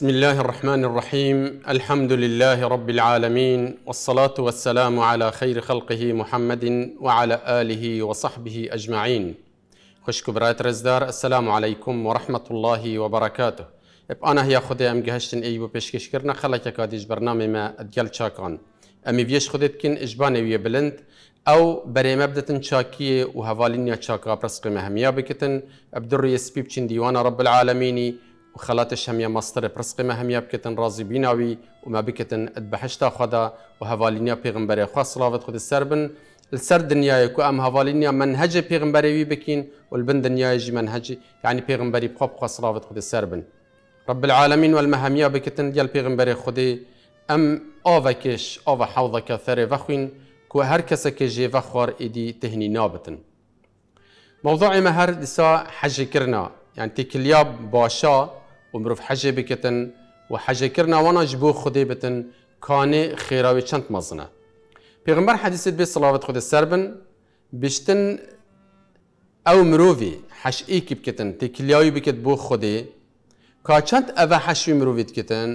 بسم الله الرحمن الرحيم الحمد لله رب العالمين والصلاة والسلام على خير خلقه محمد وعلى آله وصحبه أجمعين خوش كبرات رزدار السلام عليكم ورحمة الله وبركاته اب أنا هي خدي أم جهشتن أيبو بيشكش كرنا خلق كاديش برنامج ما أدجل شاكان أمي بيش خدت كن إجباني ويا بلند او بري مبدتن شاكيه وهفالينيا شاكا برسق مهميا بكتن ابدر يسبيب ديوان رب العالمين و خەڵاتش هەمیە برسق ما هەمیە بکەن ڕازی بيناوي وما بكتن ادبحشتا خدا و هەواالینیا پێغمبەرێ خوا سلااوت خودی السر بن لسەر دنیاەک و ئەم هەواالینیا من هەجێ پێغمبەرەوی بکەین والبن دنيا يجي منهج يعني بيغمبري بخوا خواه سلااوت خودی سەر بن رب العالمین والمەهەمیە بکەن دیال پێغمبەرێ خودی ئەم ئاڤەکش ئاڤە حەوڵەکە فەرێ بەخوین كو هەر کەسەکە ژێڤە خوار ئیدی تهنی نابن. مووضوعی مە هەر دیسا حەژیکردنا یان تێکلیا باشە، ومروف حجه بکتن و حجه نوان وانا جبو خودی بتن کانه خیراوی چند مزنه پیغمبر حدیثت به صلاوت خود سربن بشتن او مروفی ای کی بکتن بکت بو خودی که چند او حشوی مروفی بکتن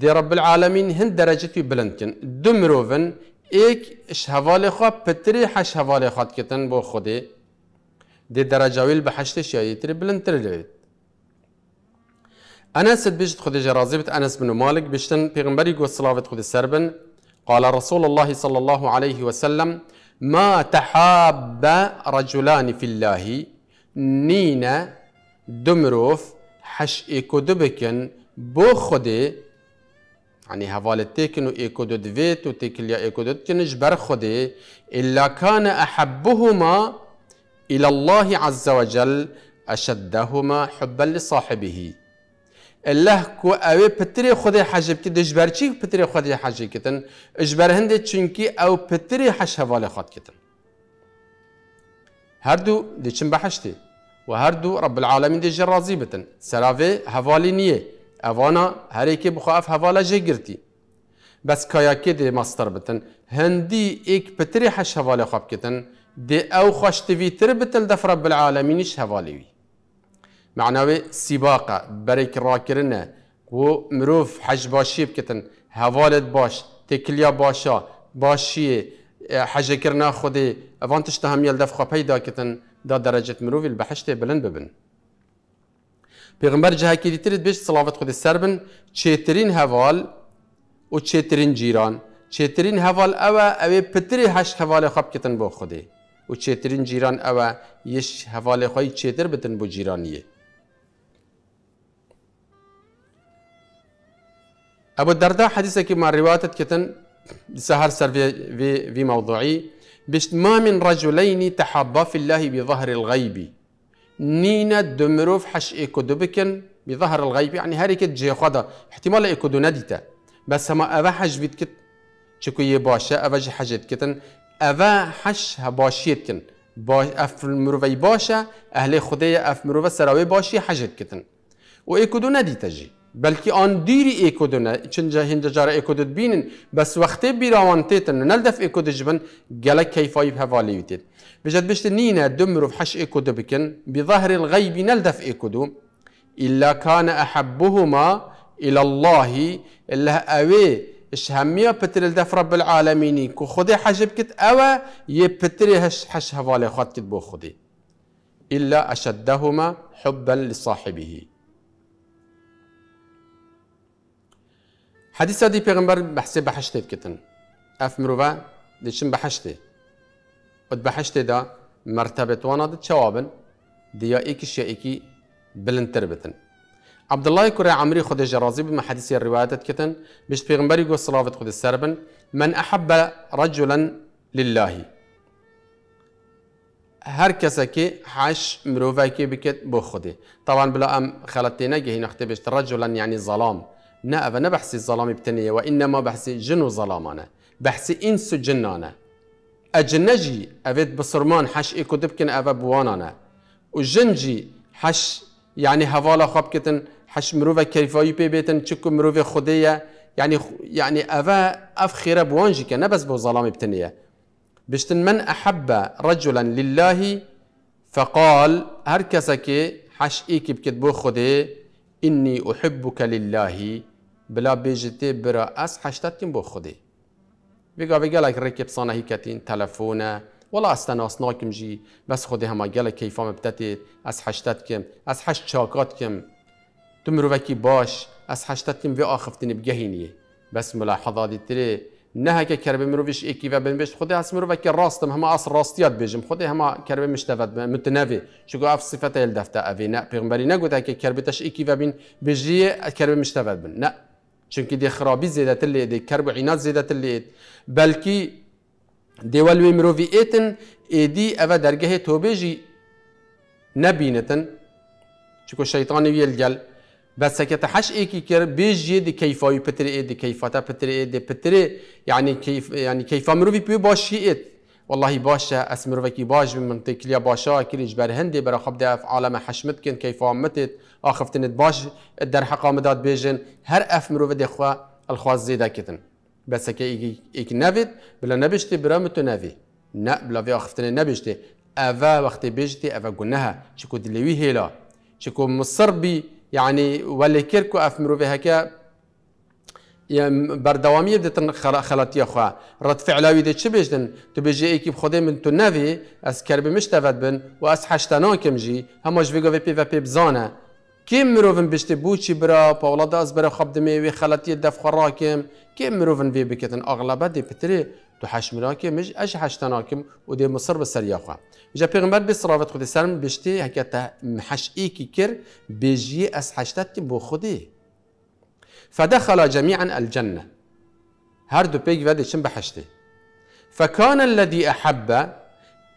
دی رب العالمین هند درجتی بلند کن دو مروفن ایک اش پتری حش حوال خواد کتن بو خودی دی درجاویل به حشت یادی تری بلند تر لید أنس بيجت خذ جرازبت أنس بن مالك بيشتن بيغمبري قوة صلافت خذ السربن قال رسول الله صلى الله عليه وسلم ما تحاب رجلان في الله نينا دمروف حش إيكو دبكن بو خدي يعني هفال تيكنو إيكو ددفيت وتيكليا إيكو ددكن بر خدي إلا كان أحبهما إلى الله عز وجل أشدهما حبا لصاحبه الله کو او پتری خود حجب کی دجبر چی پتری خود حجب کتن اجبر هند چونکی او پتری حش حواله خود کتن هر دو دچن بحشتی و هر دو رب العالمین دجی راضی بتن سراوی حوالی نیه اوانا هر یکی بخواف حواله جه گرتی بس کایاکی دی ماستر بتن هندی ایک پتری حش حواله خواب کتن دی او خوش تویتر بتن دف رب العالمینش حوالی وی معناوی سیباقه برک راکرنه و مروف حج باشی بکتن حوالت باش تکلیا باشا باشی حج کرنا خودی اوان تشتا هم دفخوا پیدا کتن دا درجه مروف البحشت بلند ببن پیغمبر جهکی دیترید بیش صلاوت خودی سر بن چیترین هوال و چیترین جیران چیترین هوال اوه اوه پتری هشت حوال خواب کتن با خودی و چیترین جیران اوه یش هوال خواهی چیتر بتن بو جیرانیه أبو الدرداء حديثة كما رواية كتن سهر سر في, في, في موضوعي بشت ما من رجلين تحبا في الله بظهر الغيب نينا دمروف حش إيكودوبكن بظهر الغيب يعني هاريك جي خدا احتمال إيكودو نديتا بس هما أبا حج بيت كت چكو يباشا أبا جي حجت كتن أبا حش هباشيت با اف مروفي باشا اهل خدي اف مروفه سراوي باشي حجت كتن و ايكودو نديتا جي بلکی آن دیری ایکودونه چند جه هنده جاره ایکودت بینن بس وقتی بیروان تیتن نل دف ایکود جبن گلک کیفایی هوالی ویتید بجد بشت نینه دمرو حش ایکود بکن بظهر الغیب نل دف ایکودو إلا كان أحبهما إلى الله إلا أوي اش هميا بتر الدف رب العالمين كو خدي حجب كت اوا يبتري هش حش هوالي خد كت بو خدي إلا أشدهما حبا لصاحبه حدیثا دی پیغمبر بحثی به حشته بکتن اف مروه دیشن به حشته ود به حشته دا مرتبه وانا دا چوابن دیا ایکش یا ایکی بلنتر بتن عبد الله كرة عمري خود جرازي بما حديث الروايات كتن بيش بيغمبري يقول صلاة خود السربن من أحب رجلا لله هر کس كسكي حاش مروفاكي بكت بو خدي طبعا بلا ام خلطينا هنا اختبشت رجلا یعنی ظلام نا اوه نه بحثی ظلامی بتنیه و جنو بحثی جن و ظلامانه بحثی انس و جنانه اجنجی اوه بسرمان حش ای کدب کن اوه بوانانه و جنجی حش یعنی حوالا خواب کتن حش مروف کیفایی پی بیتن چکو مروف خودیه يعني يعني أفا أف خيرة بوانجك نبس بو ظلام بتنية بشتن من أحب رجلا لله فقال هركسك حش إيكي بكتبو خدي إني أحبك لله بلا بیجتی برا از حشتت کن بو خودی بگا بگلک رکب صانهی کتین تلفونه ولا استناس ناکم جی بس خودی همه گل کیفا بتتی از حشتت کم از حشت چاکات کم تو مروکی باش از حشتت کم و آخفتنی بگهینی بس ملاحظه دی تره نه که کرب مروش ایکی و بنویش خود هست مروی که راستم همه اصل راستیات بیجم خود همه کرب مشتفت متنوی چون اف صفت الدفته اوی نه پیغمبری نگوده که کربه تش ایکی و بین بجی کرب مشتفت بن نه چونکی دی خرابی زیده تلی دی عینات زیده تلی بلکی دیوالوی مرووی ایتن ایدی اوه درگه توبه جی نبینتن چونکو شیطانی ویل گل بس كتحش اي كي كر بيجي دي كيفا يبتري اي دي كيفاتا بتري دی پتری یعنی يعني كيف يعني كيفا مروفي بي باشي اي والله باشه اسمروکی باش منطقة ليا باشا کلیج بر هندي برا خب دف عالم حشمت کن کیف آمتت آخفتنت باش الدر حقا مداد بيجن هر اف مروه خوا الخواز زيدا كتن بس که ایک نافت بلا نبشتي برا متو نافي نا بلا وی آخفتن نبشتي افا وقت بيجتي افا گنها شكو دلوي هيلا شكو مصر بي يعني ولي كيركو اف مروفي هكا بەردەوامی دەتن خەڵەتی خوا ڕەت فعلاوی دە چی بیشتن تو بێژەیەکی بخودی من تو نەوێ ئەس کەربی مشتەوەت بن و از حشتنا ئەس هەشتەنەوە کەمژی هەمەش بگەوێ پێ پێ بزانە کێ مرۆڤن بشتی بوچی برا برا داست دمی خەب دمێ دف خەڵەتی کم کیم مروون وی بکتن ئاغلبە دی پتری تو حشمراکی مش اش حشتنا کم و دی مصر بسر خواه جا پیغمبر به صلوات خود سلم بشتی حکتا حشئی کی کر بیجی از حشتت بو خودی فدخل جميعا الجنة هر دو بيك ودي شن بحشته فكان الذي أحب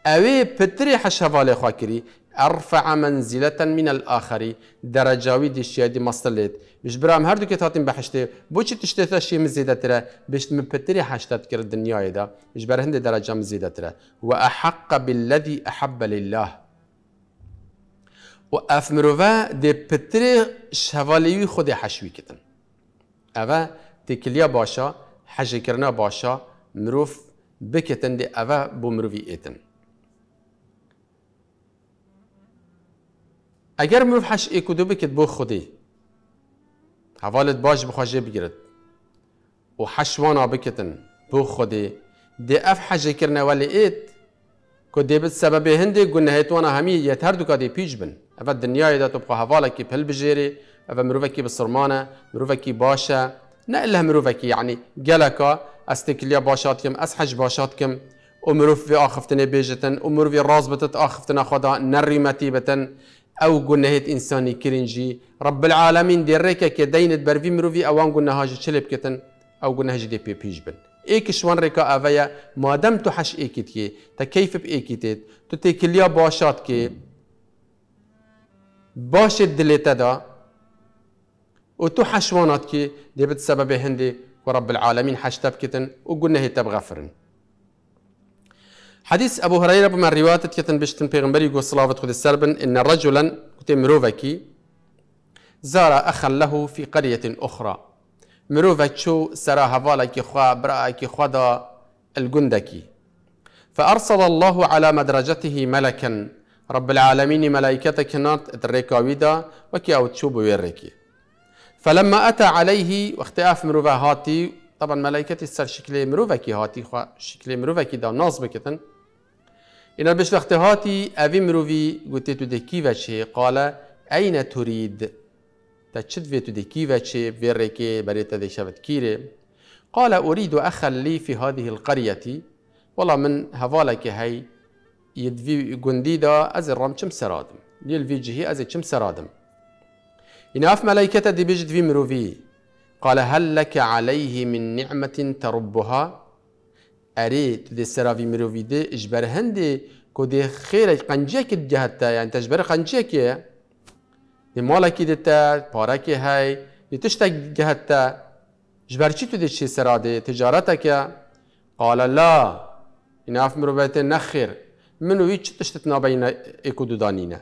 أوي بتري حشفالي خاكري أرفع منزلة من الآخر درجاوي دي شيا دي مصليت مش برام هردو كي تاتين بحشتي بوشي تشتي شي مزيدة ترى بيش مبتري حشتات كر الدنيا دا مش برهند درجة مزيدة ترى وأحق بالذي أحب لله و افمروه مروه ده پتر شوالیوی خود حشوی کتن ئەوە تێکلیا باشە حەژێکردنا باشە مروف بکەتن دێ ئەوە بۆ مرۆڤی ئێتن. اگر مرۆڤ حەش ئێکودو بکت بو خودی حوالت باش بخواژێ بگیرد و حەشوانا بکتن بۆ خودی دێ ئەف حەژێکردنەوە لە ئێت کو هندی سەبەبێ هەندێک گونەهێتوانە هەمی که دی پیج بن اوه دنیای دا تو حواله کی پل بجیری اذا مروفكي بسرمانه مروفكي باشا نا الا مروفكي يعني جالكا استكليا باشاتكم اسحج باشاتكم ومروف في اخفتني بيجتن ومروف رازبتت اخفتنا خدا نري متيبتن او قلنا انساني كرنجي رب العالمين ديريكا كدين تبرفي مروفي اوان قلنا هاج تشلب كتن او قلنا هاج دي بي بيجبن ايك شوان ريكا افايا ما دام تحش ايكيتي تكيف بايكيتيت تتكليا باشاتكي باشت دليتا ده وتو حشوانات كي دي سبب هندي ورب العالمين حشتب وقلنا هي تبغفرن حديث أبو هريرة بما رواية كتن بشتن بيغمبري يقول صلاة خذ السربن إن رجلا كتن مروفكي زار أخا له في قرية أخرى مروفك شو سرا هفالك خوا برأك خدا الجندكي فأرسل الله على مدرجته ملكا رب العالمين ملائكتك نات الركاويدا وكي أو تشوبو فلما أتى عليه واختلاف مروفة هاتي طبعا ملائكة سر شكلي مروفة كي هاتي خو شكلي مروفة كي دا ناز بكتن إن بش وقت هاتي افي مروفي قلت تو دكي وشي قال أين تريد تشد في تو دكي وشي بيريكي بريتا دي شبت كيري قال أريد أخا لي في هذه القرية والله من هفالك هي يدفي غنديدا از أزر رمشم سرادم ليل فيجي هي أزر شم سرادم إن أف ملائكة دي بجد في مروفي قال هل لك عليه من نعمة تربها أريد دي سرا في مروفي دي إجبر هندي كو دي خيرك قنجيك جهتا يعني تجبر قنجيك دي مالك دي تا بارك هاي دي تشتك جهتا إجبر چي تو دي چی سرا دي تجارتك قال لا إن أف مروفي دي نخير منو هیچ تشتتنا بين إكو دودانينه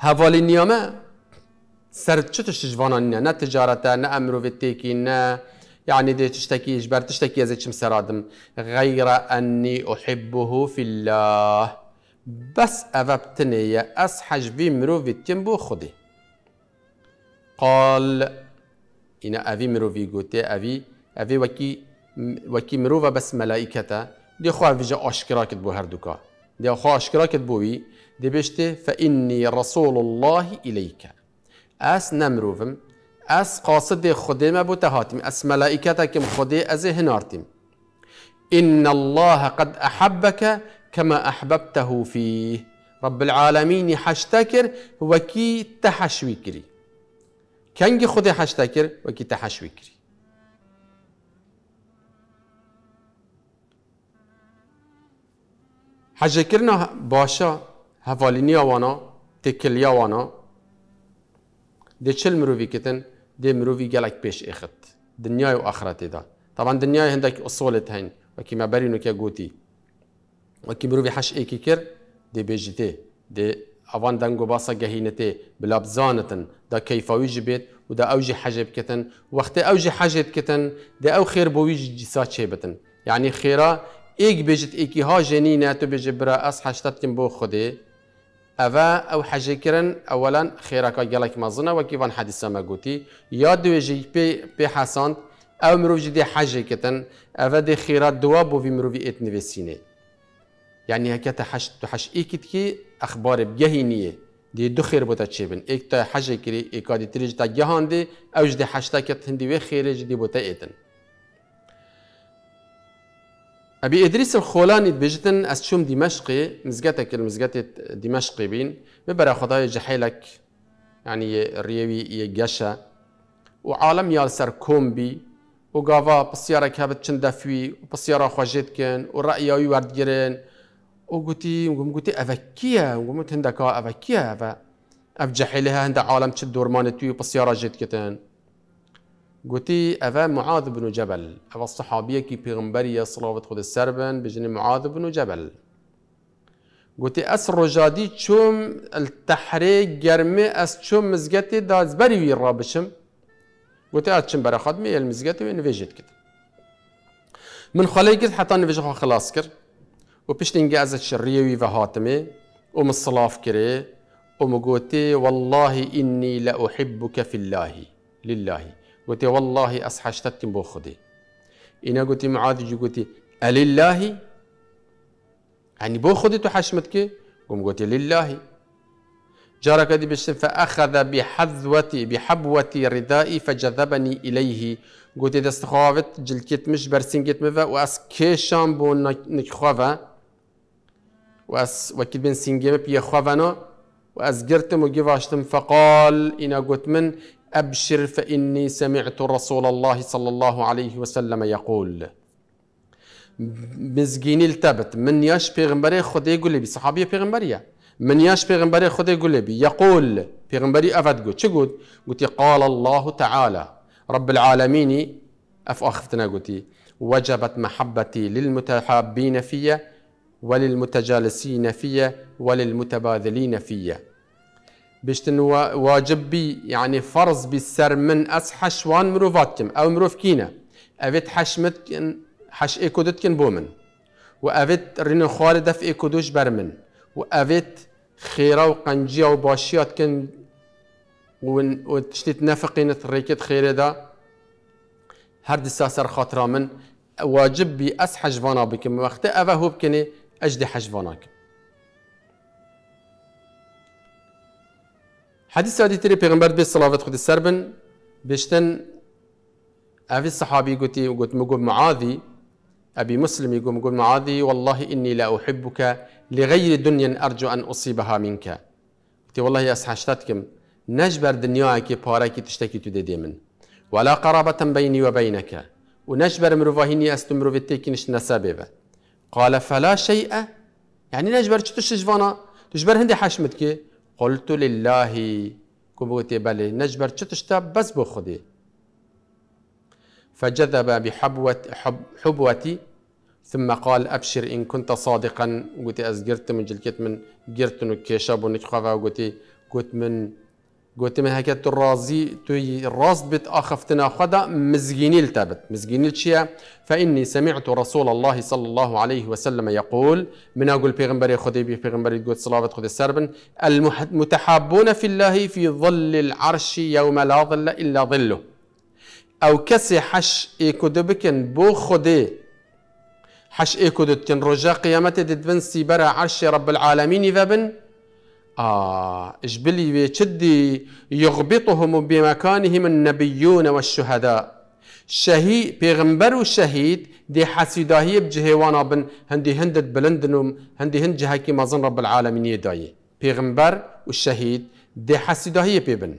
هوالي نيامه سرد چه تشجوانانیه نه تجارته نه امروفیتیکی نه يعني دي تشتكي اجبر تشتكي زي شم سرادم غير أني أحبه في الله بس أفبتني أسحج في مروفي تيمبو خدي قال إن أفي في قوتي أفي أفي وكي وكي مروفا بس ملائكة دي خواه في جا أشكراك بو هردوكا دي خوا أشكراك بوي دي بيشتي فإني رسول الله إليك اس نەمرۆڤم ئەس قاصد خودێمە بۆ اس ملائکتا که خودێ از هنارتیم ان الله قد أحبك كما احببته فيه رب العالمين حشتكر وكي تحشوي كري كنجي خدي حشتكر وكي تحشوي كري حجكرنا باشا هفالينيا وانا تكليا وانا دی چل مروفي کتن دی مروفي گلک پیش اخت دنیای و آخرت دا طبعا دنیای هندک اصولت هن وکی ما برینو که گوتی وکی مروفي حش ای کی کر دی بیجته دی اوان دنگو باسا گهینته بلا بزانتن دا کیفاوی جبیت و دا اوجی حجب کتن وقت اوجی حجب کتن دا او خیر بویج جسا چه بتن یعنی يعني خیره ایک بیجت ایکی ها جنینه تو بیجی برا اس حشتت بو خوده ئەە ئەو حەژێکردن ئەوەلەن خێرەکە گەڵێک مەزنە وەکیوان حەدیسەمە گوتی یا دوێژی پێ پێ حەساند ئەو مرۆژی دێ حەژێکتن ئەە دێ خێرا دوا بۆ وی مرۆڤ ئێتنوێسینێ یعنی هەکەتە حەشئیکت کی ئەخبارێ بگەهی نییە دی دو خیر بۆتە چێبن ئێک تا حەژێکری ئێکادی تریژ تا گەهاندێ ئەوش دێ حەشتاکە هەندی وێ خێرێژ دی بۆتە ئێتن أبي إدريس الخولاني بيجتن أستشوم دمشقي مزجتك المزجت دمشقي بين ببرا خضايا جحيلك يعني ريوي يجاشا وعالم يالسر كومبي وقافا بسيارة كابت شندفوي وبسيارة خواجد كن ورأيوي وردجرن وقوتي وقوم قوتي أفكية وقوم تندكا أفكية أف أف جحيلها هند عالم تشد دورمان توي بسيارة جد كتن گوتی أفا معاذ بن جبل جەبل الصحابية كي پیغمبەریە صلاة خودت السربن بجني معاذ بن جبل جەبل گوتی ئەس ڕۆژادی چۆم تەحرێ گەرمێ ئەس چۆم مزگەتی دازبەری وی ڕابشم گوتی ئاچم بەرەخاتمی ئە المزقتي وين فيجيت کرد من خەلەی حتى حتا خلاص كر و پشتینگە ئەزە شڕیەوی بە هاتمێ أم مسلااف کرێ أم مگوتی واللهی ئینی لە ئوحب بکە في اللهی للهی قلت والله أصحى اشتتم بو خدي إنا قلت معاذ جو قلت ألله يعني بو خدي تحشمتك قم قلت لله جرى كذب بالشم فأخذ بحذوتي بحبوتي ردائي فجذبني إليه قلت إذا استخوافت جلكت مش برسنجت مفا وأس كيشان بو نكخوافا وأس وكيد بن سنجم بيا وأس قرتم وقفاشتم فقال إنا قلت من أبشر فإني سمعت رسول الله صلى الله عليه وسلم يقول مزگینی التبت من ياش پیغمبر خدا يقول بي صحابي پیغمبریه من ياش پیغمبر خدا يقول بي يقول پیغمبری افد قد شو قد گوتی قال الله تعالى رب العالمين اف اخفتنا گوتی وجبت محبتي للمتحابين في وللمتجالسين في وللمتباذلين في باش واجب بي يعني فرض بالسر من اس حشوان مروفاتكم او مروف کینه اوید حشمت حش ايكودت كن بومن وافيت من خالد اف ايكودوش برمن وافيت خيرة وقنجية وباشيات كن ون اوید نفقين تريكت خيرة دا هرد الساسر سر من واجب بي اس حشوانا بكم وقت أفا هو بكني أجدي حشواناك حدیث عادی تری پیغمبر به صلوات خود سربن بشتن أبي الصحابي قلت قلت مقول معاذي أبي مسلم يقول مقول معاذي والله إني لا أحبك لغير دنيا أرجو أن أصيبها منك قلت والله يا أسحشتكم نجبر دنياك باراكي تشتكي تدي من ولا قرابة بيني وبينك ونجبر مروفاهيني أستمرو بتيكينش نسابيبا قال فلا شيء يعني نجبر تشتش فانا تجبر هندي حشمتك قلت لله کو بگوتی نجبر چه تشتا بس بو خودی فجذب حبوتي ثم قال أبشر إن كنت صادقا قلت أزجرت من جلكت من جرت كيشاب ونجخفا قلت قلت من قلت من هكا الرازي توی ڕاست بت اخفتنا خدا مزجيني التابت مزجيني چییە فإني سمعت رسول الله صلى الله عليه وسلم يقول من أقول بيغمبري خدي بي بيغمبري قد صلاة خدي سربن المتحابون في الله في ظل العرش يوم لا ظل إلا ظله أو كسي حش إيكودبكن بو خدي حش إيكودتن رجا قيامته ددبن سيبرا عرش رب العالمين ذبن آه جبلي بيشدي يغبطهم بمكانهم النبيون والشهداء شهي پیغمبر وشهيد شهید دي حسیداهی وانا بن هندي هند بلندنوم هندي هند جهاكي مظن رب العالمين يداي بيغمبر والشهيد دي حسيداهية بيبن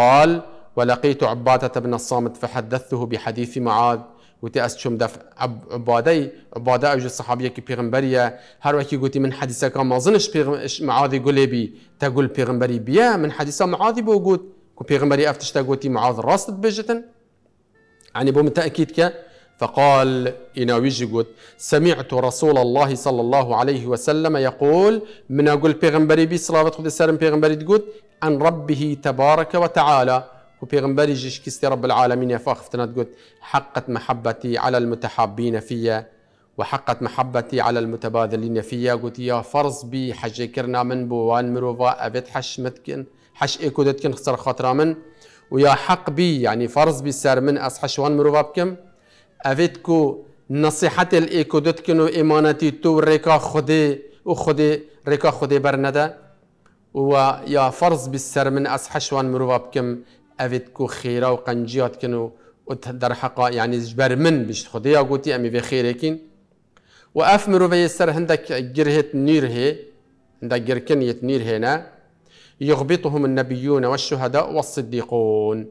قال ولقيت عبادة بن الصامت فحدثته بحديث معاذ وتي اس چوم دف عباده عباده عبادەی صحابيه كي سەحابیەکی هر وكي گوتي من حديثه كان مازنش معادی گولێبی تقول پیغمبري بيا من حديثه معادی بو گوت كو پیغمبري افتش تا گوتي معاذ راست بجتن يعني بو متاكيد کە فقال إناويجي قلت سمعت رسول الله صلى الله عليه وسلم يقول من أقول بيغمبري بي صلاة خذ السلام بيغمبري تقول عن ربه تبارك وتعالى وبيغمبري جيش كيستي رب العالمين يا فاخ قلت حقت محبتي على المتحابين فيا وحقت محبتي على المتبادلين فيا قلت يا فرز بي حجي كرنا من بوان مروفا أبيت حش متكن حش إيكو دتكن خسر خاطرا من ويا حق بي يعني فرز بي سار من أس حشوان مروفا بكم أبيتكو نصيحتي الإيكو دتكن وامانتي تو ريكا خدي وخدي ريكا خدي برندا ويا فرز بالسر من أس حشوان مروفا بكم افت کو خیره و قنجیات کن و در حقا یعنی يعني جبر من بشت خدایا گوتی امی به خیره کن و اف مروفی سر جرهت نير هي هندك جركنية نير هنا يغبطهم النبيون والشهداء والصديقون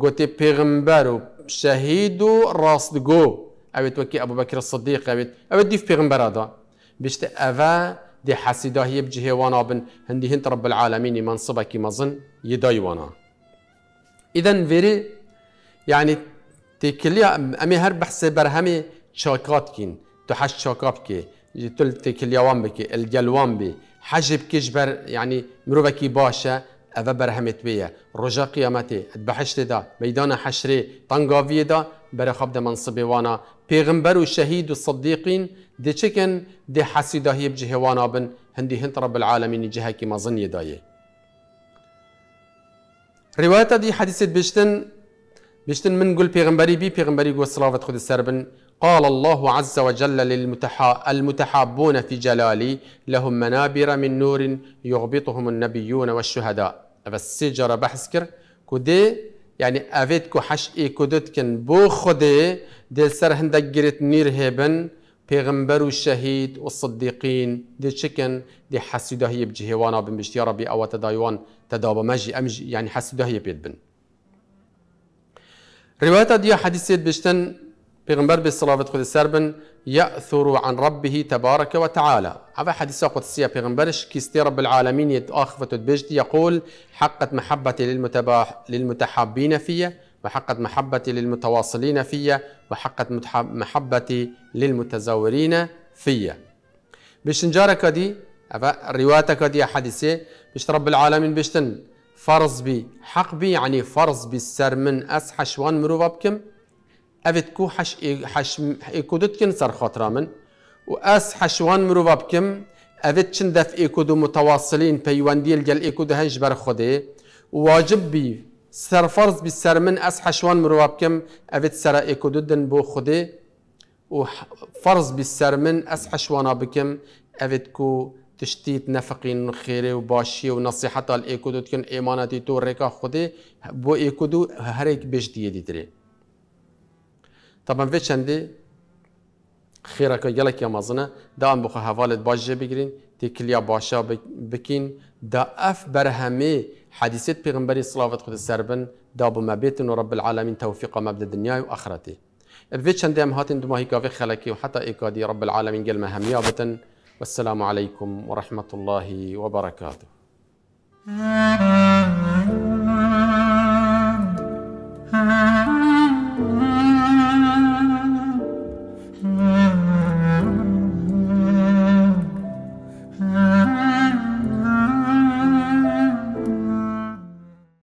قوتي بيغمبارو شهيدو راصدقو أبيت وكي أبو بكر الصديق أبيت أبيت ديف بيغمبار هذا بيشت أفا دي حسيدا هي بجهي وانا بن هندي هند رب العالمين منصبك مظن يداي وانا اذا فيري يعني تكليا امي هر بحث برهمي شاكات كين تحش شاكات كي تل تكليا وان بكي الجلوان بي حجب كجبر يعني مروبكي باشا افا برهمت بيه رجا قيامتي بحشت دا ميدان حشري طنقافي دا برخب دا منصبي وانا پیغمبر و شهید و صدیقین دی چکن دی حسیده هیب جهوانا بن هندی هند رب العالمین جهه کی مزن دایه رواية دي حديثة بيشتن بيشتن من قل بيغمبري بي بيغمبري قول صلاة خد السربن قال الله عز وجل للمتحابون في جلالي لهم منابر من نور يغبطهم النبيون والشهداء بس سجرة بحسكر كودي يعني افيتكو حش إي كودت بو خده دي سر هندك جريت نير هيبن پیغمبر و شهید و صدیقین دێچکن دێ حەسیدا هەیە بجی هێوانە بمشتی ڕبی ئەوە تەداوان تەدا بەمەژی ئەم ینی حەسیدا هەیە بن. روایت دیە حەدیسێت بشتن پیغمبر به صلوات خود سر بن يأثر عن ربه تبارك وتعالى هذا حديث قدسية في پیغمبرش كيستير رب یت آخفت بجدی یقول حقت محبت للمتباح للمتحابين فيه وحقت محبتي للمتواصلين فيا وحقت محبتي للمتزورين فيا باش نجارك دي روايتك دي حديثي باش رب العالمين تن فرض بي حق بي يعني فرض بي السر من أس حشوان مروبا بكم أفت كو حش حش إيكودتكن سر خاطرة من وأس حشوان مروبا بكم أفت شندف إيكودو متواصلين بيوانديل جل إيكودو هنجبر خدي واجب بي فرض بی سر من از حشوان مرواب کم اوید سر ایکو دودن بو خودی و فرض بی سر من از حشوانا بکم اوید کو تشتيت نفقين خيري وباشي ایکو دود کن ایماناتی تو رکا خودی بو دو هر بيش بیش دیه دیدره طبعا في شندي خيرك يلك يا مزنا دام بخو هفالت باش بگرين تي كليا باشا بکین دا اف برهمي حادثه پیغمبري صلوات خود سربن دابو مبیتن و رب العالمين توفيق ما بد الدنيا وآخرته في چندم هاتن دو ماهی گاوی خلکی و حتی ایکادی رب العالمین گل مهمیا بتن والسلام عليكم ورحمه الله وبركاته